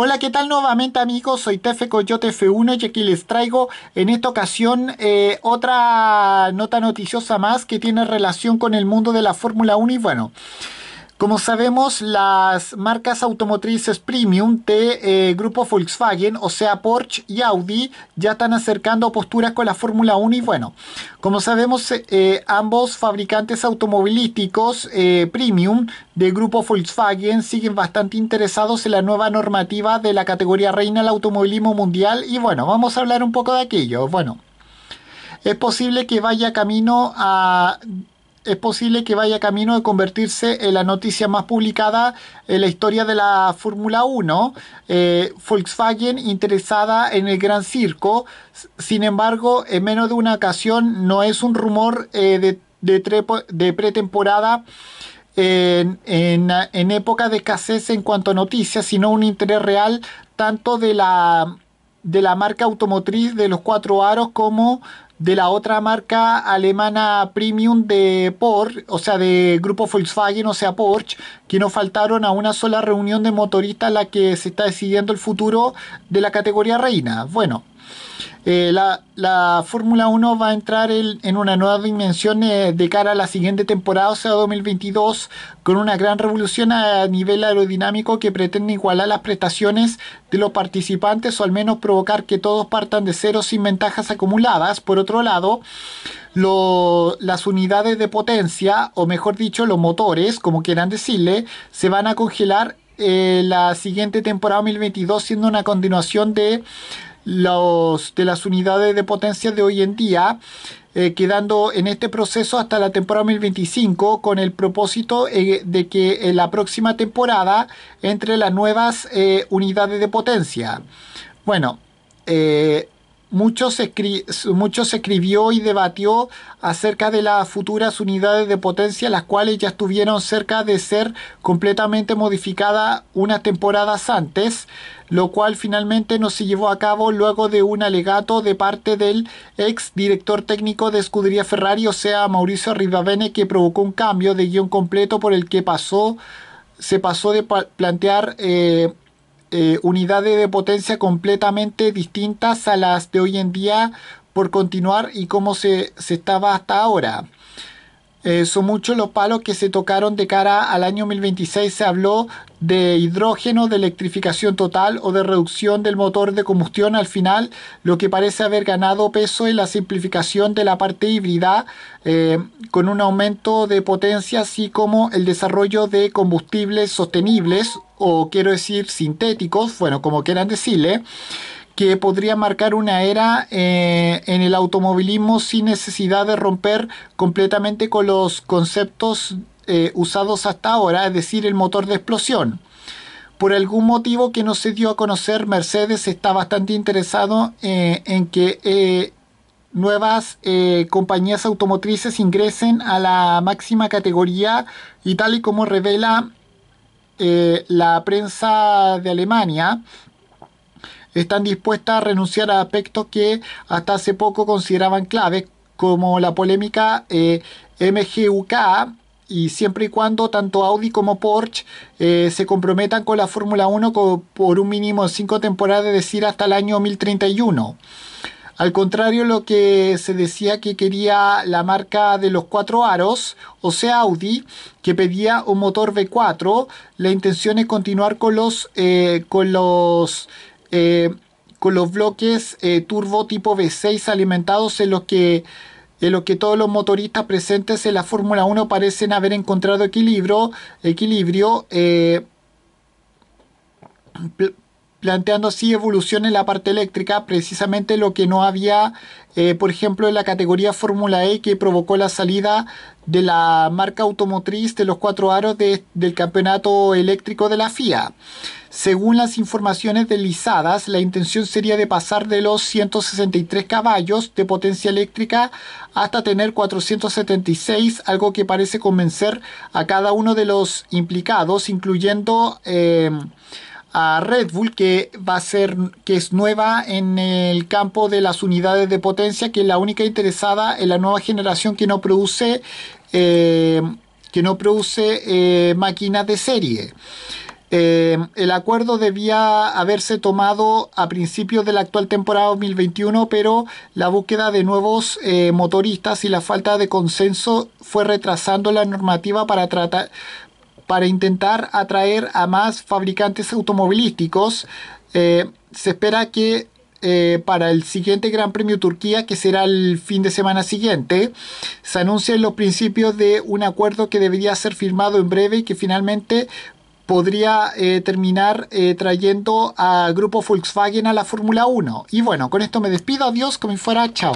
Hola, ¿qué tal nuevamente amigos? Soy Tefe Coyote F1 y aquí les traigo en esta ocasión eh, otra nota noticiosa más que tiene relación con el mundo de la Fórmula 1 y bueno... Como sabemos, las marcas automotrices premium de eh, grupo Volkswagen, o sea Porsche y Audi, ya están acercando posturas con la Fórmula 1 y bueno, como sabemos, eh, eh, ambos fabricantes automovilísticos premium de grupo Volkswagen siguen bastante interesados en la nueva normativa de la categoría reina del automovilismo mundial y bueno, vamos a hablar un poco de aquello. Bueno, es posible que vaya camino a es posible que vaya camino de convertirse en la noticia más publicada en la historia de la Fórmula 1. Eh, Volkswagen interesada en el Gran Circo, sin embargo, en menos de una ocasión no es un rumor eh, de, pretemporada. En, época de escasez en cuanto a noticias, sino un interés real tanto de la de la marca automotriz de los cuatro aros como de la otra marca alemana premium de Porsche, o sea, de grupo Volkswagen, o sea, Porsche, que no faltaron a una sola reunión de motoristas la que se está decidiendo el futuro de la categoría reina. Bueno, eh, la, Fórmula 1 va a entrar en una nueva dimensión eh, de cara a la siguiente temporada, o sea, 2022, con una gran revolución a nivel aerodinámico que pretende igualar las prestaciones de los participantes o al menos provocar que todos partan de cero sin ventajas acumuladas. Por otro lado, las unidades de potencia, o mejor dicho, los motores, como quieran decirle, se van a congelar eh, la siguiente temporada 2022 siendo una continuación de los, de las unidades de potencia de hoy en día, eh, quedando en este proceso hasta la temporada 2025 con el propósito eh, de que en la próxima temporada entre las nuevas eh, unidades de potencia. Bueno, Muchos se, escribió y debatió acerca de las futuras unidades de potencia, las cuales ya estuvieron cerca de ser completamente modificadas unas temporadas antes, lo cual finalmente no se llevó a cabo luego de un alegato de parte del ex director técnico de escudería Ferrari, o sea, Mauricio Rivavene, que provocó un cambio de guión completo por el que pasó, se pasó de plantear... Eh, eh, unidades de potencia completamente distintas a las de hoy en día por continuar y cómo se, se estaba hasta ahora. Eh, son muchos los palos que se tocaron de cara al año 2026. Se habló de hidrógeno, de electrificación total o de reducción del motor de combustión. Al final, lo que parece haber ganado peso es la simplificación de la parte híbrida eh, con un aumento de potencia, así como el desarrollo de combustibles sostenibles o quiero decir sintéticos, bueno, como quieran decirle que podría marcar una era eh, en el automovilismo sin necesidad de romper completamente con los conceptos eh, usados hasta ahora, es decir, el motor de explosión. Por algún motivo que no se dio a conocer, Mercedes está bastante interesado eh, en que nuevas compañías automotrices ingresen a la máxima categoría y tal y como revela la prensa de Alemania, están dispuestas a renunciar a aspectos que hasta hace poco consideraban claves, como la polémica eh, MGUK, y siempre y cuando tanto Audi como Porsche eh, se comprometan con la Fórmula 1 por un mínimo de cinco temporadas, es decir, hasta el año 2031. Al contrario, lo que se decía que quería la marca de los cuatro aros, o sea Audi, que pedía un motor V4, la intención es continuar con los, eh, con los eh, con los bloques eh, turbo tipo V6 alimentados en los que lo que todos los motoristas presentes en la Fórmula 1 parecen haber encontrado equilibrio, equilibrio eh, planteando así evolución en la parte eléctrica, precisamente lo que no había, eh, por ejemplo, en la categoría Fórmula E que provocó la salida de la marca automotriz de los cuatro aros del campeonato eléctrico de la FIA. Según las informaciones delizadas, la intención sería de pasar de los 163 caballos de potencia eléctrica hasta tener 476, algo que parece convencer a cada uno de los implicados, incluyendo... Eh, Red Bull, que va a ser, que es nueva en el campo de las unidades de potencia, que es la única interesada en la nueva generación que no produce, eh, que no produce eh, máquinas de serie. Eh, el acuerdo debía haberse tomado a principios de la actual temporada 2021, pero la búsqueda de nuevos motoristas y la falta de consenso fue retrasando la normativa para tratar para intentar atraer a más fabricantes automovilísticos. Eh, se espera que eh, para el siguiente Gran Premio Turquía, que será el fin de semana siguiente, se anuncien los principios de un acuerdo que debería ser firmado en breve y que finalmente podría eh, terminar trayendo al Grupo Volkswagen a la Fórmula 1. Y bueno, con esto me despido, adiós, como fuera, chao.